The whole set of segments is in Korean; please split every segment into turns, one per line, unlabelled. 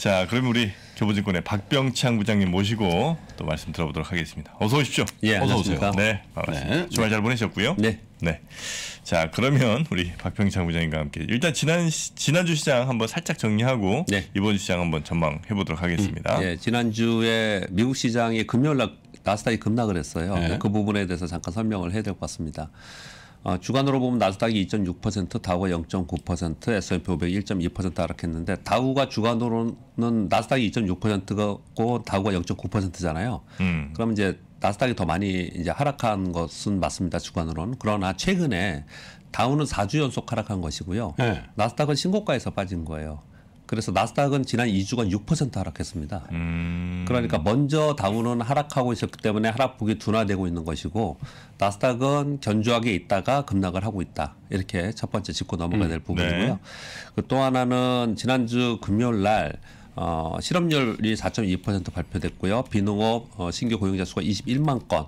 자, 그럼 우리 교보증권의 박병창 부장님 모시고 또 말씀 들어보도록 하겠습니다. 어서 오십시오. 예, 어서 안녕하십니까? 오세요. 네, 반갑습니다. 네. 주말 잘 보내셨고요. 네. 네. 자, 그러면 우리 박병창 부장님과 함께 일단 지난 지난주 시장 한번 살짝 정리하고 네. 이번 시장
한번 전망해 보도록 하겠습니다. 음, 예, 지난주에 미국 시장이 금요일 날 나스닥이 급락을 했어요. 네. 그 부분에 대해서 잠깐 설명을 해야 될 것 같습니다. 어, 주간으로 보면 나스닥이 2.6%, 다우가 0.9%, S&P 500이 1.2% 하락했는데 다우가 주간으로는 나스닥이 2.6%고 다우가 0.9%잖아요. 음. 그럼 이제 나스닥이 더 많이 이제 하락한 것은 맞습니다. 주간으로는. 그러나 최근에 다우는 4주 연속 하락한 것이고요. 네. 나스닥은 신고가에서 빠진 거예요. 그래서 나스닥은 지난 2주간 6% 하락했습니다. 음. 그러니까 먼저 다운은 하락하고 있었기 때문에 하락폭이 둔화되고 있는 것이고 나스닥은 견주하게 있다가 급락을 하고 있다. 이렇게 첫 번째 짚고 넘어가야 음. 될 음. 부분이고요. 네. 그 또 하나는 지난주 금요일 날 어, 실업률이 4.2% 발표됐고요. 비농업 어, 신규 고용자 수가 21만 건.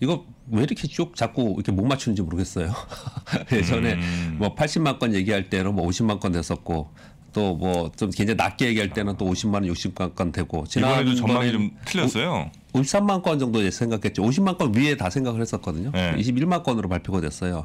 이거 왜 이렇게 쭉 자꾸 이렇게 못 맞추는지 모르겠어요. 예전에 음. 뭐 80만 건 얘기할 때로 뭐 50만 건 됐었고 또뭐좀 굉장히 낮게 얘기할 때는 또 50만 원, 60만 건 되고 지난번에도 전망이 좀 틀렸어요. 53만 건 정도 생각했죠. 50만 건 위에 다 생각을 했었거든요. 네. 21만 건으로 발표가 됐어요.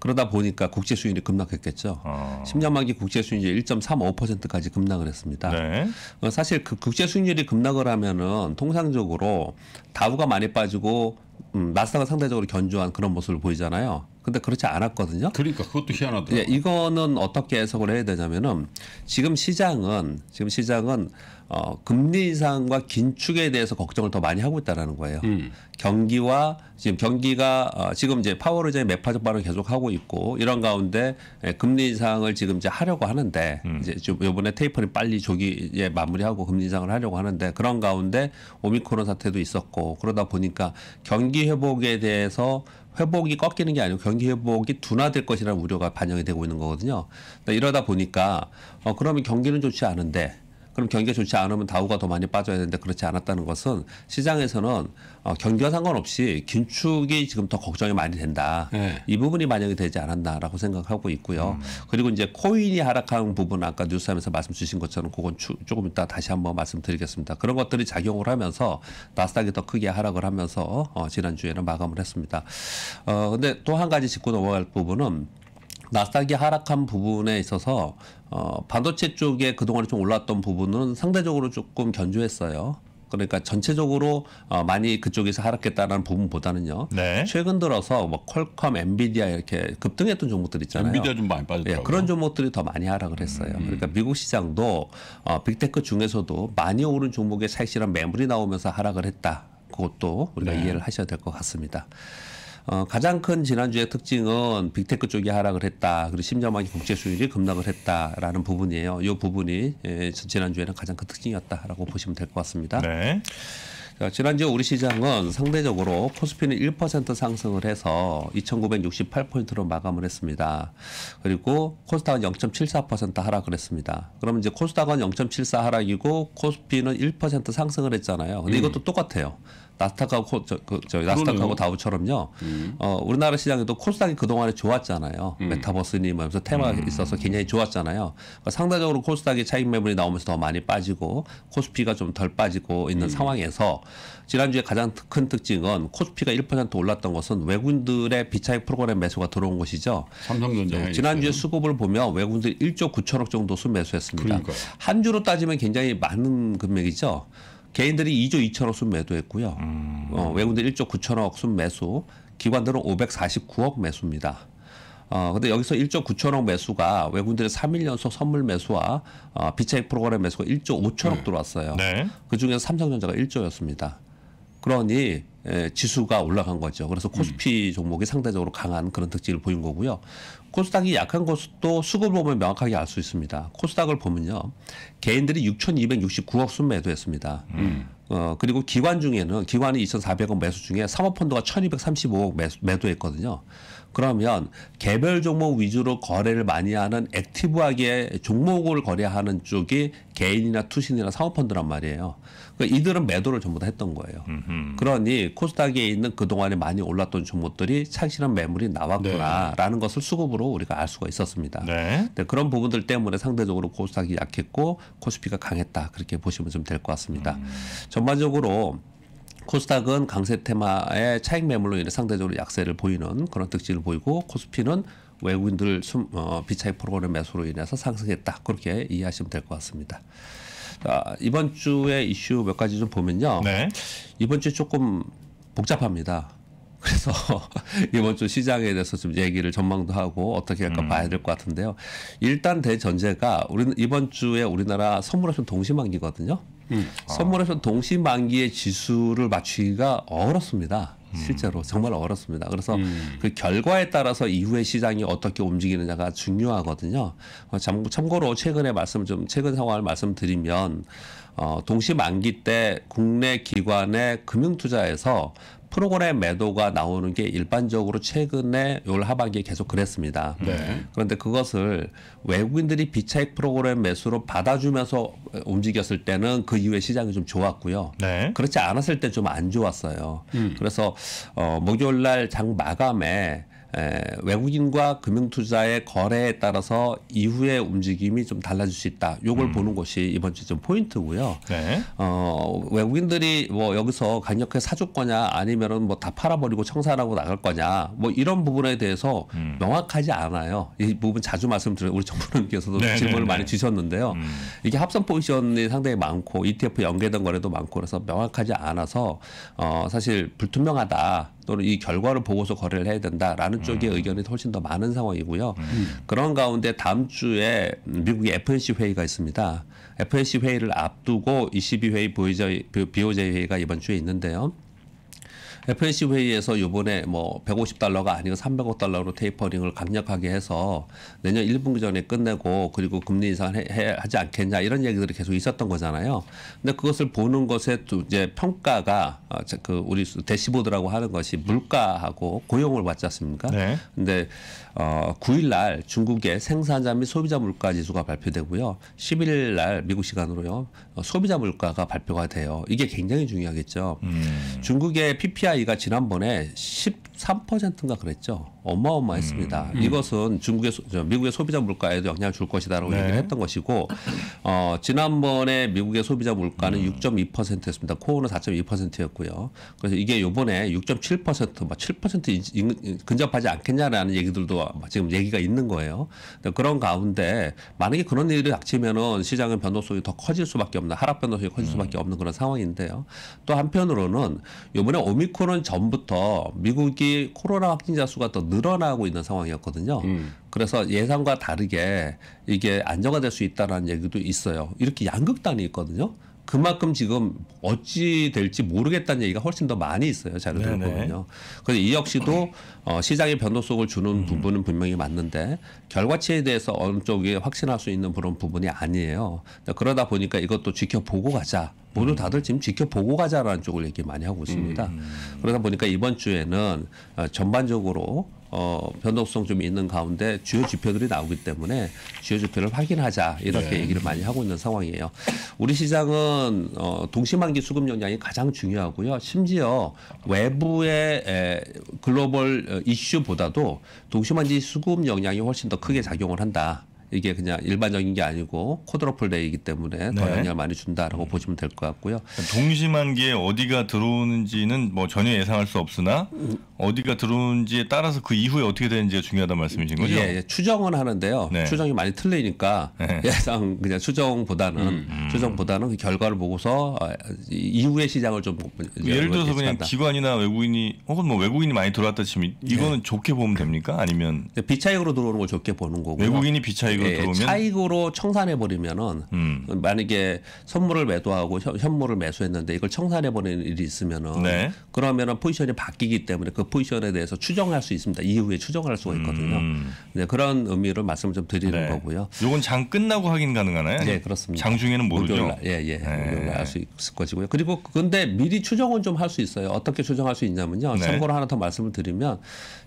그러다 보니까 국제 수익이 급락했겠죠. 어. 아. 10년 만기 국제 수익률이 1.35%까지 급락을 했습니다. 네. 어, 사실 그 국제 수익률이 급락을 하면은 통상적으로 다우가 많이 빠지고 음, 나스닥은 상대적으로 견조한 그런 모습을 보이잖아요. 근데 그렇지 않았거든요. 그러니까 그것도 희한하다. 예, 이거는 어떻게 해석을 해야 되냐면은 지금 시장은 지금 시장은 어, 금리 인상과 긴축에 대해서 걱정을 더 많이 하고 있다라는 거예요. 음. 경기와 지금 경기가 어, 지금 이제 파월 의장이 매파적 발언 계속 하고 있고 이런 가운데 예, 금리 인상을 지금 이제 하려고 하는데 음. 이제 좀 이번에 테이퍼링 빨리 조기에 예, 마무리하고 금리 인상을 하려고 하는데 그런 가운데 오미크론 사태도 있었고 그러다 보니까 경기 회복에 대해서 회복이 꺾이는 게 아니고 경기 회복이 둔화될 것이라는 우려가 반영이 되고 있는 거거든요. 그러니까 이러다 보니까 어, 그러면 경기는 좋지 않은데 그럼 경기가 좋지 않으면 다우가 더 많이 빠져야 되는데 그렇지 않았다는 것은 시장에서는 어, 경기와 상관없이 긴축이 지금 더 걱정이 많이 된다. 네. 이 부분이 반영이 되지 않았나라고 생각하고 있고요. 음. 그리고 이제 코인이 하락한 부분 아까 뉴스하면서 말씀 주신 것처럼 그건 추, 조금 이따 다시 한번 말씀드리겠습니다. 그런 것들이 작용을 하면서 나스닥이 더 크게 하락을 하면서 어, 지난주에는 마감을 했습니다. 어, 근데 또 한 가지 짚고 넘어갈 부분은 나스닥이 하락한 부분에 있어서 어, 반도체 쪽에 그동안에 좀 올랐던 부분은 상대적으로 조금 견조했어요. 그러니까 전체적으로 어, 많이 그쪽에서 하락했다는 부분보다는요. 네. 최근 들어서 뭐 퀄컴, 엔비디아 이렇게 급등했던 종목들 있잖아요. 엔비디아 좀 많이 예, 빠졌더라고요. 예, 그런 종목들이 더 많이 하락을 했어요. 음. 그러니까 미국 시장도 어, 빅테크 중에서도 많이 오른 종목에 사실은 매물이 나오면서 하락을 했다. 그것도 우리가 네. 이해를 하셔야 될 것 같습니다. 어, 가장 큰 지난주의 특징은 빅테크 쪽이 하락을 했다. 그리고 심지어만 국제 수율이 급락을 했다라는 부분이에요. 이 부분이 예, 지난주에는 가장 큰 특징이었다라고 보시면 될 것 같습니다. 네. 자, 지난주 우리 시장은 상대적으로 코스피는 1% 상승을 해서 2,968포인트로 마감을 했습니다. 그리고 코스닥은 0.74% 하락을 했습니다. 그러면 이제 코스닥은 0.74 하락이고 코스피는 1% 상승을 했잖아요. 근데 음. 이것도 똑같아요. 나스닥하고 코, 저, 그, 저 나스닥하고 다우처럼요. 음. 어, 우리나라 시장에도 코스닥이 그동안에 좋았잖아요. 음. 메타버스님 뭐 하면서 테마가 음. 있어서 굉장히 좋았잖아요. 그러니까 상대적으로 코스닥이 차익 매물이 나오면서 더 많이 빠지고 코스피가 좀 덜 빠지고 있는 음. 상황에서 지난주에 가장 큰 특징은 코스피가 1% 올랐던 것은 외국인들의 비차익 프로그램 매수가 들어온 것이죠. 삼성전자 네, 지난주에 수급을 보면 외국인들 1조 9천억 정도 순매수했습니다. 그러니까한 주로 따지면 굉장히 많은 금액이죠. 개인들이 2조 2천억 순 매도했고요. 음. 어, 외국인들 1조 9천억 순 매수, 기관들은 549억 매수입니다. 어, 근데 여기서 1조 9천억 매수가 외국인들의 3일 연속 선물 매수와 어, 비차익 프로그램 매수가 1조 5천억 들어왔어요. 네. 그 중에서 삼성전자가 1조였습니다. 그러니 예, 지수가 올라간 거죠. 그래서 음. 코스피 종목이 상대적으로 강한 그런 특징을 보인 거고요. 코스닥이 약한 것도 수급을 보면 명확하게 알 수 있습니다. 코스닥을 보면요. 개인들이 6,269억 순매도했습니다. 음. 어, 그리고 기관 중에는 기관이 2,400억 매수 중에 사모펀드가 1,235억 매수, 매도했거든요. 그러면 개별 종목 위주로 거래를 많이 하는 액티브하게 종목을 거래하는 쪽이 개인이나 투신이나 사모펀드란 말이에요. 그러니까 이들은 매도를 전부 다 했던 거예요. 음흠. 그러니 코스닥에 있는 그동안에 많이 올랐던 종목들이 착실한 매물이 나왔구나라는 네. 것을 수급으로 우리가 알 수가 있었습니다. 네. 네, 그런 부분들 때문에 상대적으로 코스닥이 약했고 코스피가 강했다. 그렇게 보시면 좀 될 것 같습니다. 음. 전반적으로 코스닥은 강세 테마의 차익 매물로 인해 상대적으로 약세를 보이는 그런 특징을 보이고 코스피는 외국인들 숨, 어, 비차익 프로그램 매수로 인해서 상승했다. 그렇게 이해하시면 될 것 같습니다. 자, 이번 주에 이슈 몇 가지 좀 보면요. 네. 이번 주 조금 복잡합니다. 그래서 이번 주 시장에 대해서 좀 얘기를 전망도 하고 어떻게 할까 음. 봐야 될 것 같은데요. 일단 대전제가 우리 이번 주에 우리나라 선물옵션 동시만기거든요. 음. 선물에서 동시 만기의 지수를 맞추기가 어렵습니다. 음. 실제로 정말 어렵습니다. 그래서 음. 그 결과에 따라서 이후의 시장이 어떻게 움직이느냐가 중요하거든요. 어, 참, 참고로 최근에 말씀 좀 최근 상황을 말씀드리면 어, 동시 만기 때 국내 기관의 금융 투자에서 프로그램 매도가 나오는 게 일반적으로 최근에 올 하반기에 계속 그랬습니다. 네. 그런데 그것을 외국인들이 비차익 프로그램 매수로 받아주면서 움직였을 때는 그 이후에 시장이 좀 좋았고요. 네. 그렇지 않았을 때 좀 안 좋았어요. 음. 그래서 어, 목요일 날 장 마감에 에, 외국인과 금융투자의 거래에 따라서 이후의 움직임이 좀 달라질 수 있다. 요걸 음. 보는 것이 이번 주 좀 포인트고요. 네. 어, 외국인들이 뭐 여기서 강력하게 사줄 거냐 아니면은 뭐 다 팔아버리고 청산하고 나갈 거냐 뭐 이런 부분에 대해서 음. 명확하지 않아요. 이 부분 자주 말씀드려요. 우리 정부님께서도 네, 네, 질문을 네, 많이 주셨는데요. 음. 이게 합성 포지션이 상당히 많고 ETF 연계된 거래도 많고 그래서 명확하지 않아서 어, 사실 불투명하다. 또는 이 결과를 보고서 거래를 해야 된다라는 음. 쪽의 의견이 훨씬 더 많은 상황이고요. 음. 그런 가운데 다음 주에 미국의 FNC 회의가 있습니다. FNC 회의를 앞두고 22회의 BOJ, 그 회의가 이번 주에 있는데요. FNC 회의에서 요번에뭐 150달러가 아니고 300달러로 테이퍼링을 강력하게 해서 내년 1분기 그 전에 끝내고 그리고 금리 인상을 해, 하지 않겠냐 이런 얘기들이 계속 있었던 거잖아요. 근데 그것을 보는 것에 또 이제 평가가 어, 그 우리 대시보드라고 하는 것이 물가하고 고용을 받지 않습니까? 네. 근데 어, 9일 날 중국의 생산자 및 소비자 물가 지수가 발표되고요. 11일 날 미국 시간으로요. 어, 소비자 물가가 발표가 돼요. 이게 굉장히 중요하겠죠. 음. 중국의 PPI가 지난번에 10 3%인가 그랬죠. 어마어마했습니다. 음. 음. 이것은 중국의 미국의 소비자 물가에도 영향을 줄 것이다라고 네. 얘기를 했던 것이고 어, 지난번에 미국의 소비자 물가는 음. 6.2%였습니다. 코어는 4.2%였고요. 그래서 이게 요번에 6.7%, 막7% 뭐 근접하지 않겠냐라는 얘기들도 뭐 지금 얘기가 있는 거예요. 그런 가운데 만약에 그런 일이 닥치면은 시장은 변동성이 더 커질 수밖에 없는 하락 변동성이 커질 음. 수밖에 없는 그런 상황인데요. 또 한편으로는 요번에 오미크론 전부터 미국이 코로나 확진자 수가 더 늘어나고 있는 상황이었거든요. 음. 그래서 예상과 다르게 이게 안정화될 수 있다라는 얘기도 있어요. 이렇게 양극단이 있거든요. 그만큼 지금 어찌 될지 모르겠다는 얘기가 훨씬 더 많이 있어요 자료들 보면요. 그래서 이 역시도 어, 시장의 변동성을 주는 음. 부분은 분명히 맞는데 결과치에 대해서 어느 쪽이 확신할 수 있는 그런 부분이 아니에요. 그러다 보니까 이것도 지켜보고 가자. 모두 다들 지금 지켜보고 가자라는 쪽을 얘기 많이 하고 있습니다. 음. 그러다 보니까 이번 주에는 어, 전반적으로 어, 변동성 좀 있는 가운데 주요 지표들이 나오기 때문에 주요 지표를 확인하자 이렇게 네. 얘기를 많이 하고 있는 상황이에요. 우리 시장은 어, 동시만기 수급 역량이 가장 중요하고요. 심지어 외부의 에, 글로벌 어, 이슈보다도 동시만기 수급 역량이 훨씬 더 크게 작용을 한다. 이게 그냥 일반적인 게 아니고 코드로플레이이기 때문에 더 네. 영향을 많이 준다라고 음. 보시면 될 것 같고요. 동심한기 어디가 들어오는지는 뭐 전혀 예상할 수
없으나 음. 어디가 들어오는지에 따라서 그 이후에 어떻게 되는지가 중요하다 말씀이신 거죠? 예, 예.
추정은 하는데요. 네. 추정이 많이 틀리니까 네. 예상 그냥 추정보다는 음. 음. 추정보다는 그 결과를 보고서 아, 이후의 시장을 좀 뭐 예를 들어서 예측한다.
기관이나 외국인이 혹은 뭐 외국인이 많이 들어왔다 치면 이거는 네. 좋게 보면 됩니까? 아니면 비차익으로 들어오는 걸 좋게 보는 거고 외국인이 비차익 예 들어면
차익으로 청산해 버리면은 음. 만약에 선물을 매도하고 현물을 매수했는데 이걸 청산해 버리는 일이 있으면은 네. 그러면은 포지션이 바뀌기 때문에 그 포지션에 대해서 추정할 수 있습니다. 이후에 추정할 수가 있거든요. 음. 네, 그런 의미로 말씀을 좀 드리는 네. 거고요. 요건 장 끝나고 확인 가능하나요? 네, 그렇습니다. 장 중에는 모르죠. 예, 예. 네. 알수 있을 것이고요. 그리고 근데 미리 추정은 좀 할 수 있어요. 어떻게 추정할 수 있냐면요. 네. 참고로 하나 더 말씀을 드리면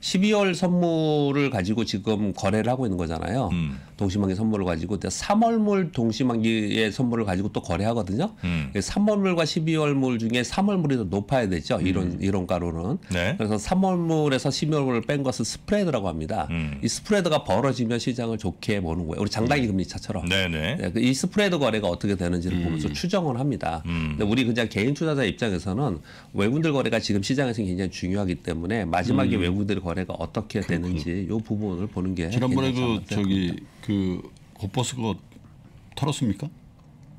12월 선물을 가지고 지금 거래를 하고 있는 거잖아요. 음. 동시만기 선물을 가지고 3월물 동시만기의 선물을 가지고 또 거래하거든요. 음. 3월물과 예, 12월물 중에 3월물이 더 높아야 되죠. 음. 이런 음. 이론가로는. 네. 그래서 3월물에서 12월물을 뺀 것을 스프레드라고 합니다. 음. 이 스프레드가 벌어지면 시장을 좋게 보는 거예요. 우리 장단기 음. 금리 차처럼. 네네. 네, 네. 예, 그 이 스프레드 거래가 어떻게 되는지를 음. 보면서 추정을 합니다. 근데 우리 그냥 개인 투자자 입장에서는 외국들 인 거래가 지금 시장에서 굉장히 중요하기 때문에 마지막에 외국들 인 거래가 어떻게 되는지 이 부분을 보는 게 지난번에도 저기 그 고버스 그거
털었습니까?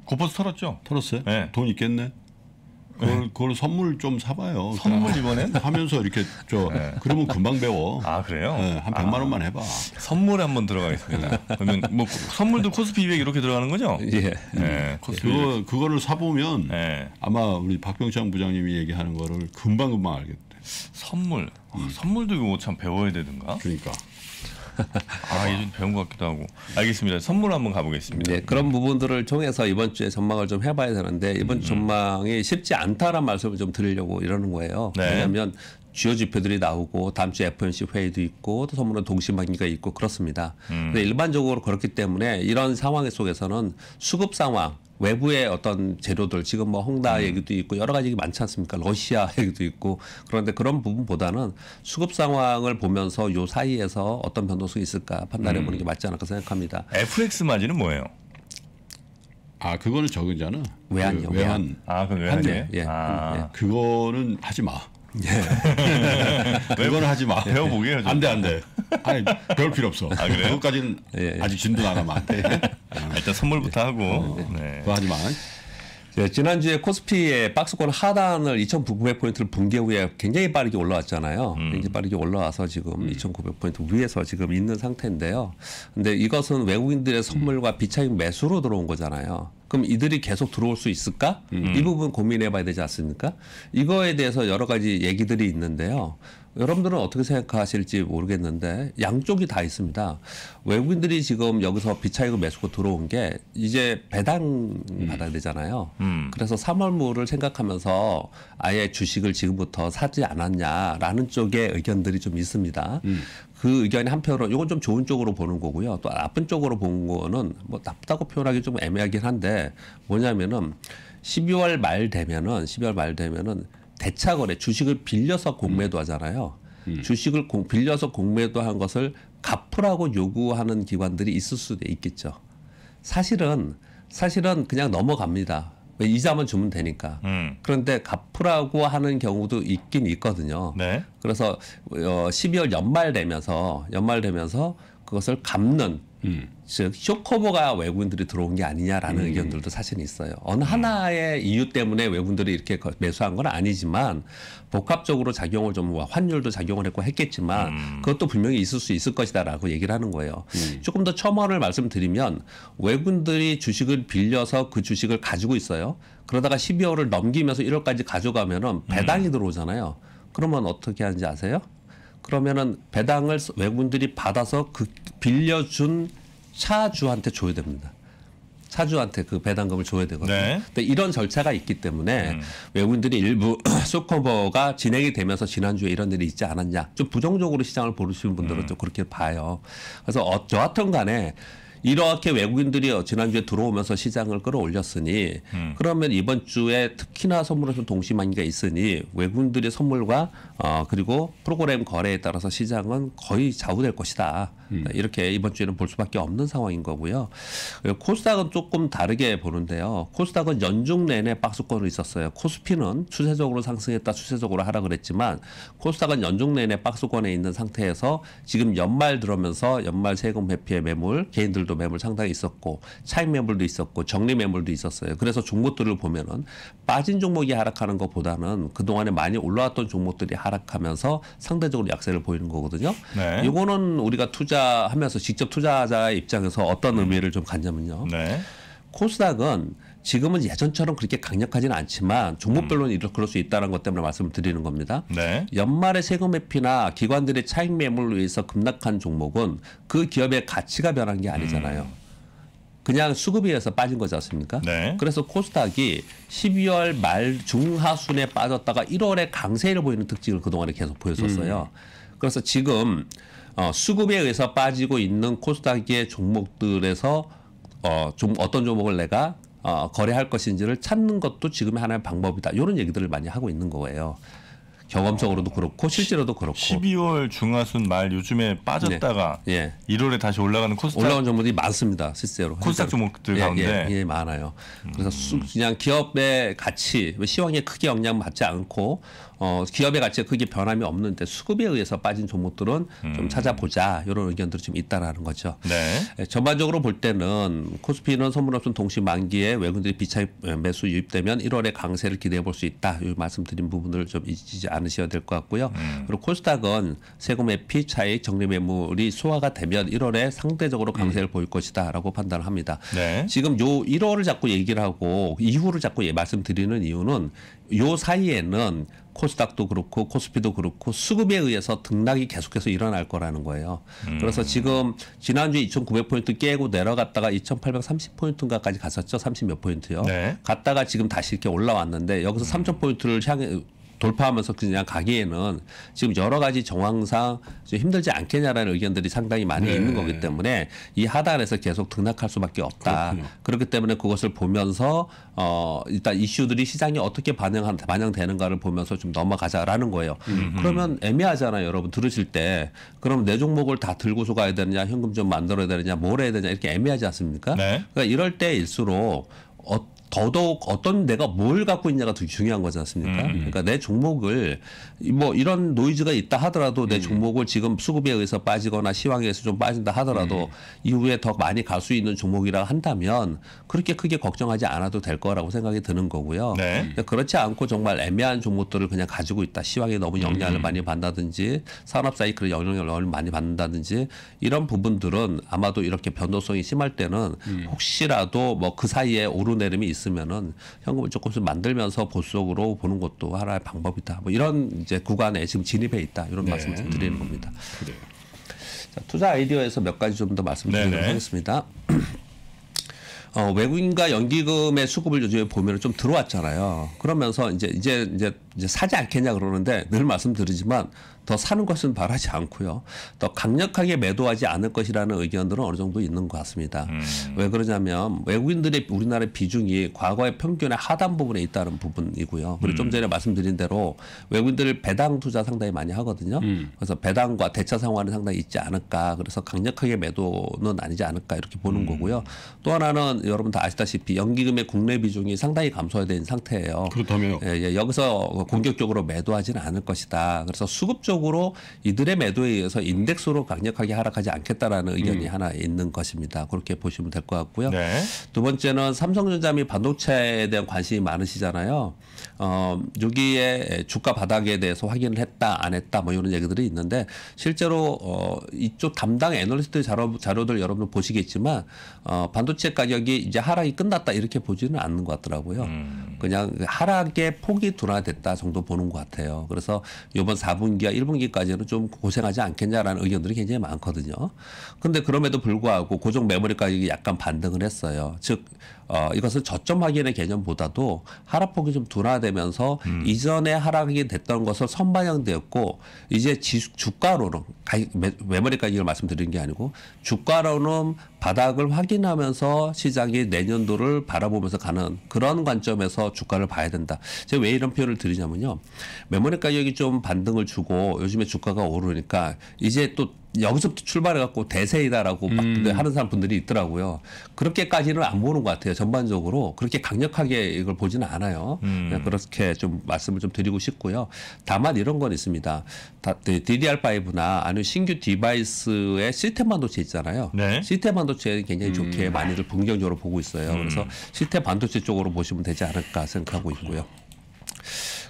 고버스 털었죠. 털었어요? 네. 돈 있겠네. 그걸, 네. 그걸 선물 좀 사봐요. 선물 이번엔 하면서 이렇게 저 네. 그러면 금방 배워. 아 그래요? 네, 한 백만 아. 원만 해봐. 선물 한번 들어가겠습니다. 네. 그러면 뭐 선물도 코스피 200 이렇게 들어가는 거죠? 예. 네. 네. 코스피 그거 그거를 사 보면 아마 우리 박병창 부장님이 얘기하는 거를 금방 금방 알겠대. 선물. 아, 음. 아, 선물도 이거 참 배워야 되든가. 그러니까. 아, 예전 배운 것
같기도 하고. 알겠습니다. 선물 한번 가보겠습니다. 네, 그런 부분들을 통해서 이번 주에 전망을 좀 해봐야 되는데 이번 음. 전망이 쉽지 않다라는 말씀을 좀 드리려고 이러는 거예요. 네. 왜냐하면 주요 지표들이 나오고 다음 주에 FOMC 회의도 있고 또 선물은 동시방기가 있고 그렇습니다. 음. 근데 일반적으로 그렇기 때문에 이런 상황 속에서는 수급 상황 외부의 어떤 재료들 지금 뭐 홍다 음. 얘기도 있고 여러 가지 얘기 많지 않습니까? 러시아 얘기도 있고 그런데 그런 부분보다는 수급 상황을 보면서 요 사이에서 어떤 변동성이 있을까 판단해 보는 게 음. 맞지 않을까 생각합니다.
FX 마진은 뭐예요?
아 그거는 적은 자는
외환요. 외환. 아, 그 외환이에요? 예. 아. 예. 그거는 하지 마. 예. 매번 하지 마. 예. 배워보게요. 안돼 안돼. 아니 별 필요 없어. 아, 그래요? 그것까지는
예, 예. 아직 진도 나가면 안 돼. 아, 일단 선물부터 예. 하고. 네. 그거 하지 마. 예, 지난주에 코스피의 박스권 하단을 2,900포인트를 붕괴 후에 굉장히 빠르게 올라왔잖아요. 음. 굉장히 빠르게 올라와서 지금 음. 2,900포인트 위에서 지금 있는 상태인데요. 근데 이것은 외국인들의 선물과 음. 비차익 매수로 들어온 거잖아요. 그럼 이들이 계속 들어올 수 있을까? 음. 이 부분 고민해 봐야 되지 않습니까? 이거에 대해서 여러 가지 얘기들이 있는데요. 여러분들은 어떻게 생각하실지 모르겠는데 양쪽이 다 있습니다. 외국인들이 지금 여기서 비차이을 매수고 들어온 게 이제 배당 음. 받아야 되잖아요. 음. 그래서 3월물을 생각하면서 아예 주식을 지금부터 사지 않았냐라는 쪽의 의견들이 좀 있습니다. 음. 그 의견이 한편으로 이건 좀 좋은 쪽으로 보는 거고요. 또 나쁜 쪽으로 본 거는 뭐 나쁘다고 표현하기 좀 애매하긴 한데 뭐냐면은 12월 말 되면은 12월 말 되면은 대차거래 주식을 빌려서 공매도 음. 하잖아요. 음. 주식을 공, 빌려서 공매도 한 것을 갚으라고 요구하는 기관들이 있을 수도 있겠죠. 사실은 사실은 그냥 넘어갑니다. 이자만 주면 되니까. 음. 그런데 갚으라고 하는 경우도 있긴 있거든요. 네. 그래서 어, 12월 연말 되면서 연말 되면서 그것을 갚는 음. 즉 쇼커버가 외국인들이 들어온 게 아니냐라는 음. 의견들도 사실 있어요. 어느 하나의 이유 때문에 외국인들이 이렇게 매수한 건 아니지만 복합적으로 작용을 좀 뭐 환율도 작용을 했고 했겠지만 음. 그것도 분명히 있을 수 있을 것이다라고 얘기를 하는 거예요. 음. 조금 더 첨언을 말씀드리면 외국인들이 주식을 빌려서 그 주식을 가지고 있어요. 그러다가 12월을 넘기면서 1월까지 가져가면은 음. 배당이 들어오잖아요. 그러면 어떻게 하는지 아세요? 그러면은 배당을 외국인들이 받아서 그 빌려준 차주한테 줘야 됩니다. 차주한테 그 배당금을 줘야 되거든요. 네. 근데 이런 절차가 있기 때문에 음. 외국인들이 일부 쇼커버가 진행이 되면서 지난주에 이런 일이 있지 않았냐. 좀 부정적으로 시장을 보시는 분들은 음. 좀 그렇게 봐요. 그래서 어, 저하튼 간에 이렇게 외국인들이 지난주에 들어오면서 시장을 끌어올렸으니 음. 그러면 이번 주에 특히나 선물에서 동시만기가 있으니 외국인들의 선물과 어, 그리고 프로그램 거래에 따라서 시장은 거의 좌우될 것이다. 음. 이렇게 이번 주에는 볼 수밖에 없는 상황인 거고요. 코스닥은 조금 다르게 보는데요. 코스닥은 연중 내내 박스권으로 있었어요. 코스피는 추세적으로 상승했다 추세적으로 하라 그랬지만 코스닥은 연중 내내 박스권에 있는 상태에서 지금 연말 들어면서 연말 세금 회피의 매물 개인들 매물도 매물 상당히 있었고 차익 매물도 있었고 정리 매물도 있었어요. 그래서 종목들을 보면은 빠진 종목이 하락하는 것보다는 그동안에 많이 올라왔던 종목들이 하락하면서 상대적으로 약세를 보이는 거거든요. 네. 이거는 우리가 투자하면서 직접 투자자 입장에서 어떤 의미를 좀 갖냐면요. 네. 코스닥은 지금은 예전처럼 그렇게 강력하지는 않지만 종목별로는 음. 그럴 수 있다는 것 때문에 말씀 드리는 겁니다. 네. 연말에 세금 회피나 기관들의 차익 매물로 인해서 급락한 종목은 그 기업의 가치가 변한 게 아니잖아요. 음. 그냥 수급에 의해서 빠진 거지 않습니까? 네. 그래서 코스닥이 12월 말 중하순에 빠졌다가 1월에 강세를 보이는 특징을 그동안에 계속 보였었어요. 음. 그래서 지금 어, 수급에 의해서 빠지고 있는 코스닥의 종목들에서 어, 좀 어떤 종목을 내가 어, 거래할 것인지를 찾는 것도 지금의 하나의 방법이다. 이런 얘기들을 많이 하고 있는 거예요. 경험적으로도 그렇고 실제로도 그렇고 12월 중하순 말 요즘에 빠졌다가 네. 예. 1월에 다시 올라가는 코스닥 올라온 종목이 많습니다 실제로 코스닥 그러니까 종목들 예, 가운데 예, 예 많아요. 그래서 음. 그냥 기업의 가치 시황에 크게 영향받지 않고 어, 기업의 가치가 크게 변함이 없는데 수급에 의해서 빠진 종목들은 음. 좀 찾아보자 이런 의견들이 좀 있다라는 거죠. 네. 예, 전반적으로 볼 때는 코스피는 선물옵션 동시 만기에 외국인들이 비차 예, 매수 유입되면 1월에 강세를 기대해 볼 수 있다. 이 말씀드린 부분을 좀 잊지 않으셔야 될 것 같고요. 음. 그리고 코스닥은 세금 의피 차익 정리 매물이 소화가 되면 1월에 상대적으로 음. 강세를 보일 것이다라고 판단합니다. 을 네. 지금 요 1월을 자꾸 얘기를 하고 이후를 자꾸 예, 말씀드리는 이유는 요 사이에는 코스닥도 그렇고 코스피도 그렇고 수급에 의해서 등락이 계속해서 일어날 거라는 거예요. 음. 그래서 지금 지난주에 2,900포인트 깨고 내려갔다가 2,830포인트인가까지 갔었죠. 30몇 포인트요. 네. 갔다가 지금 다시 이렇게 올라왔는데 여기서 3,000포인트를 음. 향해 돌파하면서 그냥 가기에는 지금 여러 가지 정황상 좀 힘들지 않겠냐라는 의견들이 상당히 많이 네. 있는 거기 때문에 이 하단에서 계속 등락할 수밖에 없다. 그렇군요. 그렇기 때문에 그것을 보면서 어 일단 이슈들이 시장이 어떻게 반영한 반영되는가를 보면서 좀 넘어가자라는 거예요. 음흠. 그러면 애매하잖아요, 여러분 들으실 때. 그럼 내 종목을 다 들고서 가야 되느냐, 현금 좀 만들어야 되느냐, 뭘 해야 되냐 이렇게 애매하지 않습니까? 네. 그러니까 이럴 때일수록 어떤 더더욱 어떤 내가 뭘 갖고 있냐가 되게 중요한 거지 않습니까? 음. 음. 그러니까 내 종목을 뭐 이런 노이즈가 있다 하더라도 내 음, 음. 종목을 지금 수급에 의해서 빠지거나 시황에 의해서 좀 빠진다 하더라도 음. 이후에 더 많이 갈 수 있는 종목이라 한다면 그렇게 크게 걱정하지 않아도 될 거라고 생각이 드는 거고요. 네. 그러니까 그렇지 않고 정말 애매한 종목들을 그냥 가지고 있다. 시황에 너무 영향을 음. 많이 받는다든지 산업 사이클에 영향을 많이 받는다든지 이런 부분들은 아마도 이렇게 변동성이 심할 때는 혹시라도 뭐 그 사이에 오르내림이 있을 있으면은 현금을 조금씩 만들면서 보수적으로 보는 것도 하나의 방법이다. 뭐 이런 이제 구간에 지금 진입해 있다. 이런 네. 말씀을 좀 드리는 음. 겁니다. 그래요. 네. 자, 투자 아이디어에서 몇 가지 좀 더 말씀드리도록 하겠습니다. 어, 외국인과 연기금의 수급을 요즘에 보면 좀 들어왔잖아요. 그러면서 이제 이제 이제, 이제 사지 않겠냐 그러는데 늘 말씀드리지만 더 사는 것은 바라지 않고요. 더 강력하게 매도하지 않을 것이라는 의견들은 어느 정도 있는 것 같습니다. 음. 왜 그러냐면 외국인들의 우리나라의 비중이 과거의 평균의 하단 부분에 있다는 부분이고요. 그리고 음. 좀 전에 말씀드린 대로 외국인들 배당 투자 상당히 많이 하거든요. 음. 그래서 배당과 대차 상환이 상당히 있지 않을까. 그래서 강력하게 매도는 아니지 않을까 이렇게 보는 음. 거고요. 또 하나는 여러분 다 아시다시피 연기금의 국내 비중이 상당히 감소된 상태예요. 그렇다면 예, 예, 여기서 공격적으로 매도하지는 않을 것이다. 그래서 수급적 결과적으로 이들의 매도에 의해서 인덱스로 강력하게 하락하지 않겠다라는 의견이 음. 하나 있는 것입니다. 그렇게 보시면 될 것 같고요. 네. 두 번째는 삼성전자 및 반도체에 대한 관심이 많으시잖아요. 어, 6위에 주가 바닥에 대해서 확인을 했다 안 했다 뭐 이런 얘기들이 있는데 실제로 어, 이쪽 담당 애널리스트 자료, 자료들 여러분 보시겠지만 어, 반도체 가격이 이제 하락이 끝났다 이렇게 보지는 않는 것 같더라고요. 음. 그냥 하락의 폭이 둔화됐다 정도 보는 것 같아요. 그래서 이번 4분기와 1분기까지는 좀 고생하지 않겠냐라는 의견들이 굉장히 많거든요. 근데 그럼에도 불구하고 고정 메모리 가격이 약간 반등을 했어요. 즉 어, 이것은 저점 확인의 개념보다도 하락폭이 좀 둔화되면서 음. 이전에 하락이 됐던 것을 선반영되었고 이제 지수, 주가로는 메모리까지말씀드린게 아니고 주가로는 바닥을 확인하면서 시장이 내년도를 바라보면서 가는 그런 관점에서 주가를 봐야 된다. 제가 왜 이런 표현을 드리냐면요. 메모리 가격이 좀 반등을 주고 요즘에 주가가 오르니까 이제 또 여기서부터 출발해갖고 대세이다라고 막 음. 하는 사람 분들이 있더라고요. 그렇게까지는 안 보는 것 같아요. 전반적으로 그렇게 강력하게 이걸 보지는 않아요. 음. 예, 그렇게 좀 말씀을 좀 드리고 싶고요. 다만 이런 건 있습니다. DDR5나 아니면 신규 디바이스의 시스템 반도체 있잖아요. 네. 시스템 반도체는 굉장히 음. 좋게 많이들 긍정적으로 보고 있어요. 음. 그래서 시스템 반도체 쪽으로 보시면 되지 않을까 생각하고 있고요.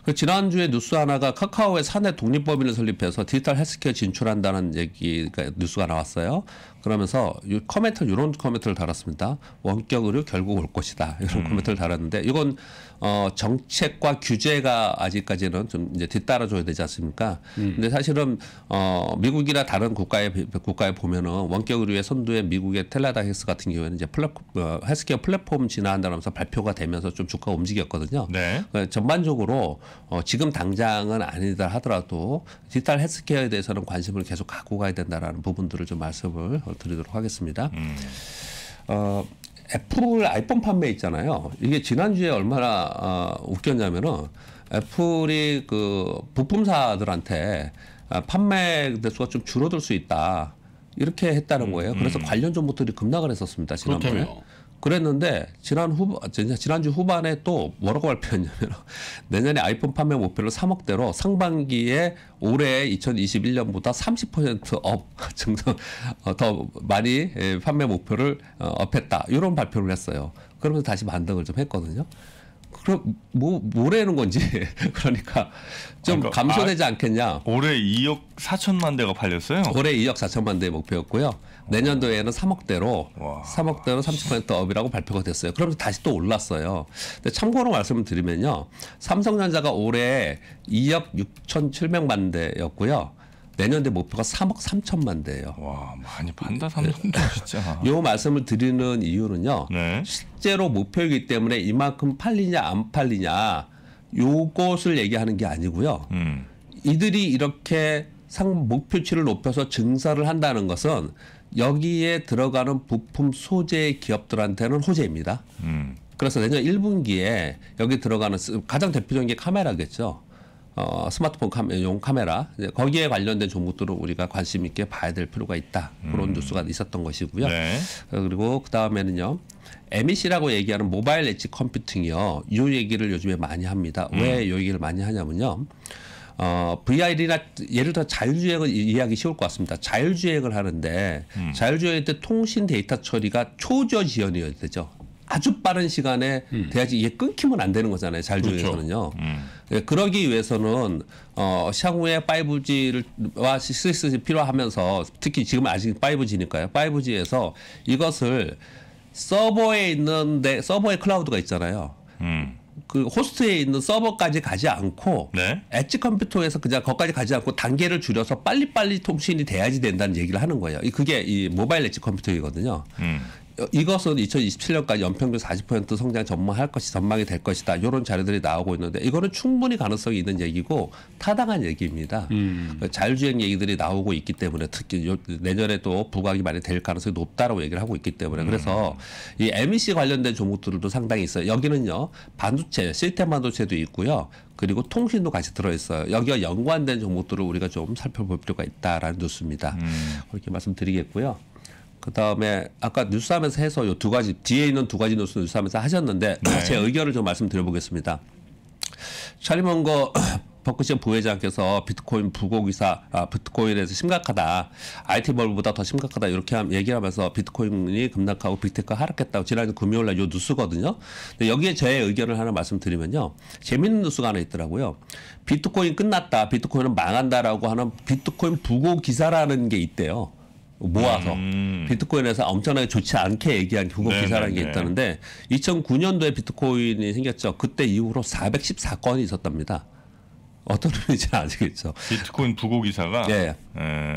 그 지난주에 뉴스 하나가 카카오의 사내 독립법인을 설립해서 디지털 헬스케어 진출한다는 얘기가 그러니까 뉴스가 나왔어요. 그러면서 커멘트 이런 커멘트를 달았습니다. 원격 의료 결국 올 것이다. 이런 음. 커멘트를 달았는데 이건 어, 정책과 규제가 아직까지는 좀 이제 뒤따라줘야 되지 않습니까? 음. 근데 사실은 어, 미국이나 다른 국가에 국가에 보면은 원격 의료의 선두에 미국의 텔라다 헬스 같은 경우에는 이제 플랫 어, 헬스케어 플랫폼 진화한다면서 발표가 되면서 좀 주가 움직였거든요. 네. 그러니까 전반적으로 어, 지금 당장은 아니다 하더라도 디지털 헬스케어에 대해서는 관심을 계속 갖고 가야 된다라는 부분들을 좀 말씀을 드리도록 하겠습니다. 음. 어, 애플 아이폰 판매 있잖아요. 이게 지난주에 얼마나 어, 웃겼냐면은 애플이 그 부품사들한테 아, 판매 대수가 좀 줄어들 수 있다. 이렇게 했다는 음, 거예요. 음. 그래서 음. 관련 정보들이 급락을 했었습니다. 지난번에. 그렇다며. 그랬는데 지난 후 아, 지난주 후반에 또 뭐라고 발표했냐면 내년에 아이폰 판매 목표를 3억대로 상반기에 올해 2021년보다 30%업 증상 더 많이 예, 판매 목표를 어, 업했다 이런 발표를 했어요. 그러면서 다시 반등을 좀 했거든요. 그럼 뭐 뭐라는 건지 그러니까 좀 그러니까 감소되지 아, 않겠냐? 올해 2억 4천만 대가 팔렸어요. 올해 2억 4천만 대 목표였고요. 내년도에는 3억대로 와. 3억대로 30% 업이라고 발표가 됐어요. 그러면서 다시 또 올랐어요. 근데 참고로 말씀을 드리면요. 삼성전자가 올해 2억 6,700만 대였고요. 내년도 목표가 3억 3천만 대예요. 와 많이 네. 판다 삼성도 네. 진짜. 요 말씀을 드리는 이유는요. 네. 실제로 목표이기 때문에 이만큼 팔리냐 안 팔리냐 요것을 얘기하는 게 아니고요. 음. 이들이 이렇게 상 목표치를 높여서 증사를 한다는 것은 여기에 들어가는 부품 소재 기업들한테는 호재입니다. 음. 그래서 내년 1분기에 여기 들어가는 가장 대표적인 게 카메라겠죠. 어, 스마트폰 카메, 용 카메라 거기에 관련된 종목들을 우리가 관심 있게 봐야 될 필요가 있다 그런 음. 뉴스가 있었던 것이고요. 네. 어, 그리고 그 다음에는요. MEC라고 얘기하는 모바일 엣지 컴퓨팅이요. 이 얘기를 요즘에 많이 합니다. 음. 왜이 얘기를 많이 하냐면요. 어, VID나 예를 들어 자율주행을 이해하기 쉬울 것 같습니다. 자율주행을 하는데 음. 자율주행 때 통신 데이터 처리가 초저 지연이어야 되죠. 아주 빠른 시간에 음. 돼야지 이게 끊기면 안 되는 거잖아요. 자율주행에서는요 그렇죠. 음. 예, 그러기 위해서는 어, 향후에 5G와 6G 필요하면서 특히 지금 아직 5G니까요. 5G에서 이것을 서버에 있는데 서버에 클라우드가 있잖아요. 음. 그 호스트에 있는 서버까지 가지 않고 네. 엣지 컴퓨터에서 그냥 거까지 가지 않고 단계를 줄여서 빨리빨리 통신이 돼야지 된다는 얘기를 하는 거예요. 그게 이 모바일 엣지 컴퓨터이거든요. 음. 이것은 2027년까지 연평균 40% 성장 전망할 것이 전망이 될 것이다. 이런 자료들이 나오고 있는데 이거는 충분히 가능성이 있는 얘기고 타당한 얘기입니다. 음. 그 자율주행 얘기들이 나오고 있기 때문에 특히 내년에 도 부각이 많이 될 가능성이 높다라고 얘기를 하고 있기 때문에 음. 그래서 음. 이 MEC 관련된 종목들도 상당히 있어요. 여기는요 반도체 시스템 반도체도 있고요. 그리고 통신도 같이 들어있어요. 여기와 연관된 종목들을 우리가 좀 살펴볼 필요가 있다라는 뉴스입니다. 음. 그렇게 말씀드리겠고요. 그 다음에 아까 뉴스하면서 해서 요두 가지 뒤에 있는 두 가지 뉴스 뉴스하면서 하셨는데 네. 제 의견을 좀 말씀드려보겠습니다. 샤리먼거 버크시 부회장께서 비트코인 부고기사 아, 비트코인에서 심각하다 IT 버블보다더 심각하다 이렇게 얘기하면서 비트코인이 급락하고 빅테크 하락했다고 지난 금요일날 요 뉴스거든요. 근데 여기에 제 의견을 하나 말씀드리면요. 재밌는 뉴스가 하나 있더라고요. 비트코인 끝났다 비트코인은 망한다라고 하는 비트코인 부고기사라는 게 있대요. 모아서 음. 비트코인에서 엄청나게 좋지 않게 얘기한 교국 네, 기사라는 네, 게 네. 있다는데 2009년도에 비트코인이 생겼죠. 그때 이후로 414건이 있었답니다. 어떤 의미인지 아시겠죠. 비트코인 부고 기사가. 예. 네.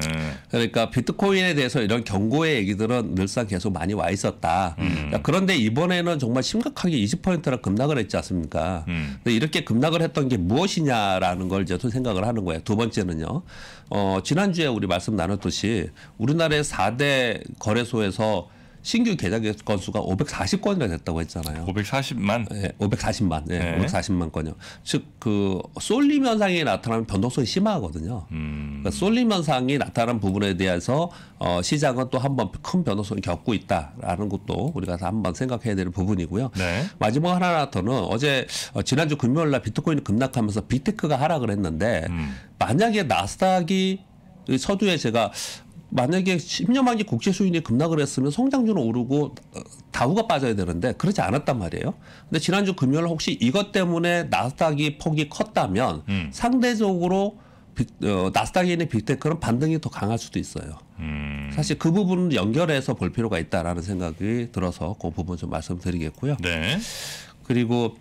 그러니까 비트코인에 대해서 이런 경고의 얘기들은 늘상 계속 많이 와 있었다. 음. 그런데 이번에는 정말 심각하게 20%나 급락을 했지 않습니까? 음. 이렇게 급락을 했던 게 무엇이냐라는 걸 이제 또 생각을 하는 거예요. 두 번째는요. 어, 지난주에 우리 말씀 나눴듯이 우리나라의 4대 거래소에서 신규 계약 건수가 540건이나 됐다고 했잖아요. 540만? 네, 540만. 네, 네. 540만 건요. 즉, 그, 쏠림 현상이 나타나면 변동성이 심하거든요. 음. 그러니까 쏠림 현상이 나타난 부분에 대해서 어, 시장은 또 한 번 큰 변동성을 겪고 있다라는 것도 우리가 한 번 생각해야 될 부분이고요. 네. 마지막 하나 더는 어제 어, 지난주 금요일 날 비트코인 급락하면서 비테크가 하락을 했는데 음. 만약에 나스닥이 서두에 제가 만약에 10년 만기 국채 수익률이 급락을 했으면 성장률은 오르고 어, 다우가 빠져야 되는데 그렇지 않았단 말이에요. 근데 지난주 금요일 혹시 이것 때문에 나스닥이 폭이 컸다면 음. 상대적으로 빅, 어, 나스닥에 있는 빅테크는 반등이 더 강할 수도 있어요. 음. 사실 그 부분을 연결해서 볼 필요가 있다라는 생각이 들어서 그 부분 좀 말씀드리겠고요. 네. 그리고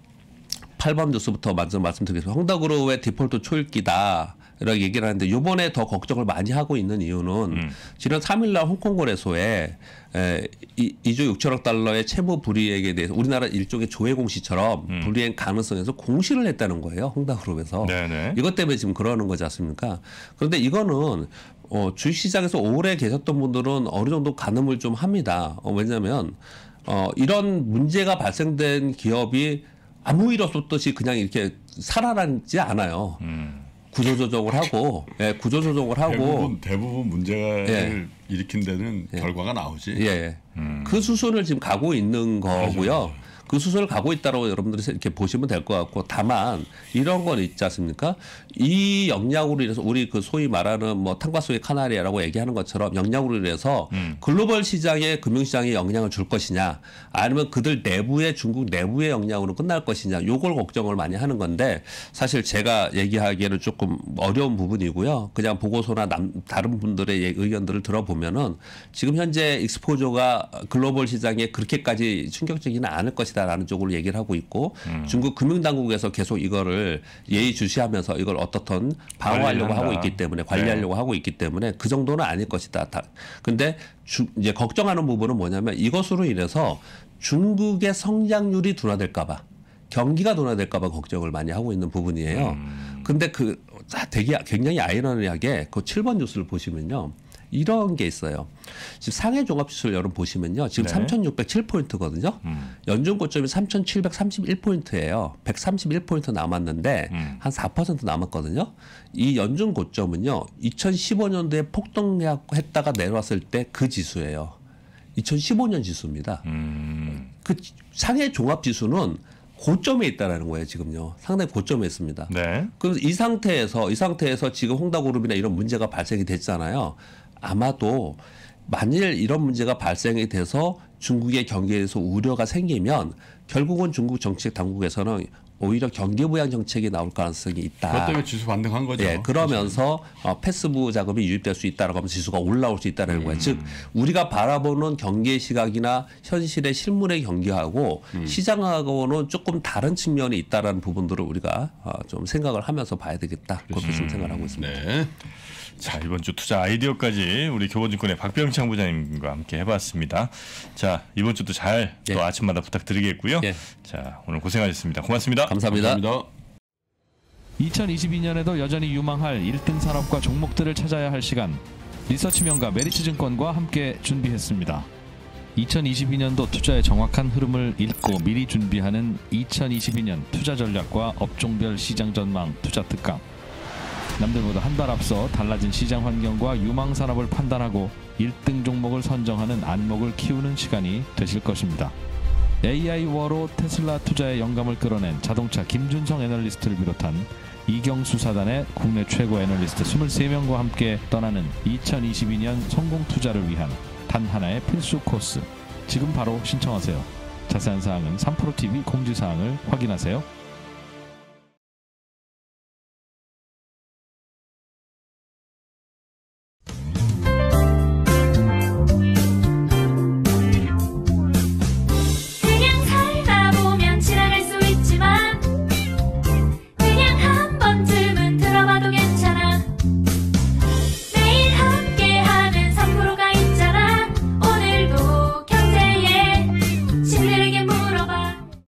8번 뉴스부터 먼저 말씀드리겠습니다. 홍다그로의 디폴트 초읽기다. 이렇 얘기를 하는데 요번에 더 걱정을 많이 하고 있는 이유는 음. 지난 3일날 홍콩 거래소에 에, 2조 6천억 달러의 채무 불이익에 대해서 우리나라 일종의 조회 공시처럼 음. 불이행 가능성에서 공시를 했다는 거예요. 홍다그룹에서. 이것 때문에 지금 그러는 거지 않습니까? 그런데 이거는 어, 주식시장에서 오래 계셨던 분들은 어느 정도 가늠을 좀 합니다. 어, 왜냐하면 어, 이런 문제가 발생된 기업이 아무 일 없었듯이 그냥 이렇게 살아나지 않아요. 음. 구조조정을 하고 예, 구조조정을 하고 대부분,
대부분 문제를
예. 일으킨 데는 예. 결과가 나오지. 예, 예. 음. 그 수순을 지금 가고 있는 거고요. 맞아, 맞그 수순을 가고 있다라고 여러분들이 이렇게 보시면 될 것 같고 다만 이런 건 있지 않습니까? 이 역량으로 인해서 우리 그 소위 말하는 뭐탕과 속의 카나리아라고 얘기하는 것처럼 역량으로 인해서 음. 글로벌 시장에 금융시장에 영향을 줄 것이냐 아니면 그들 내부의 중국 내부의 역량으로 끝날 것이냐 요걸 걱정을 많이 하는 건데 사실 제가 얘기하기에는 조금 어려운 부분이고요. 그냥 보고서나 남, 다른 분들의 예, 의견들을 들어보면은 지금 현재 익스포저가 글로벌 시장에 그렇게까지 충격적이는 지 않을 것이다. 있다라는 쪽으로 얘기를 하고 있고 음. 중국 금융당국에서 계속 이거를 예의주시하면서 이걸 어떻든 방어하려고 하고 있기 때문에 네. 관리하려고 네. 하고 있기 때문에 그 정도는 아닐 것이다. 다. 근데 주, 이제 걱정하는 부분은 뭐냐면 이것으로 인해서 중국의 성장률이 둔화될까봐 경기가 둔화될까봐 걱정을 많이 하고 있는 부분이에요. 음. 근데 그 되게 굉장히 아이러니하게 그 7번 뉴스를 보시면요. 이런 게 있어요. 지금 상해 종합지수를 여러분 보시면요. 지금 네. 3,607포인트거든요. 음. 연중 고점이 3,731포인트예요. 131포인트 남았는데 음. 한4% 남았거든요. 이 연중 고점은요. 2015년도에 폭등했다가 내려왔을 때 그 지수예요. 2015년 지수입니다. 음. 그 상해 종합 지수는 고점에 있다라는 거예요 지금요 상당히 고점에 있습니다. 네. 그럼 이 상태에서 이 상태에서 지금 홍다그룹이나 이런 문제가 발생이 됐잖아요. 아마도 만일 이런 문제가 발생이 돼서 중국의 경기에서 우려가 생기면 결국은 중국 정책 당국에서는 오히려 경계 부양 정책이 나올 가능성이 있다. 그것 때문에
지수 반등한 거죠. 예,
그러면서 어, 패스부 자금이 유입될 수 있다라고 하면 지수가 올라올 수 있다는 음. 거예요. 즉 우리가 바라보는 경계 시각이나 현실의 실물의 경계하고 음. 시장하고는 조금 다른 측면이 있다라는 부분들을 우리가 어, 좀 생각을 하면서 봐야 되겠다. 그렇게 생각하고 을 있습니다. 네.
자 이번 주 투자 아이디어까지 우리 교보증권의 박병창 부장님과 함께 해봤습니다. 자 이번 주도 잘또 예. 아침마다 부탁드리겠고요. 예. 자 오늘 고생하셨습니다. 고맙습니다. 감사합니다. 감사합니다. 2022년에도 여전히 유망할 1등 산업과 종목들을 찾아야 할 시간 리서치명가 메리츠증권과 함께 준비했습니다. 2022년도 투자의 정확한 흐름을 읽고 미리 준비하는 2022년 투자 전략과 업종별 시장 전망 투자 특강 남들보다 한 달 앞서 달라진 시장 환경과 유망 산업을 판단하고 1등 종목을 선정하는 안목을 키우는 시간이 되실 것입니다. AI워로 테슬라 투자의 영감을 끌어낸 자동차 김준성 애널리스트를 비롯한 이경수 사단의 국내 최고 애널리스트 23명과 함께 떠나는 2022년 성공 투자를 위한 단 하나의 필수 코스. 지금 바로 신청하세요. 자세한 사항은 3프로TV 공지사항을 확인하세요.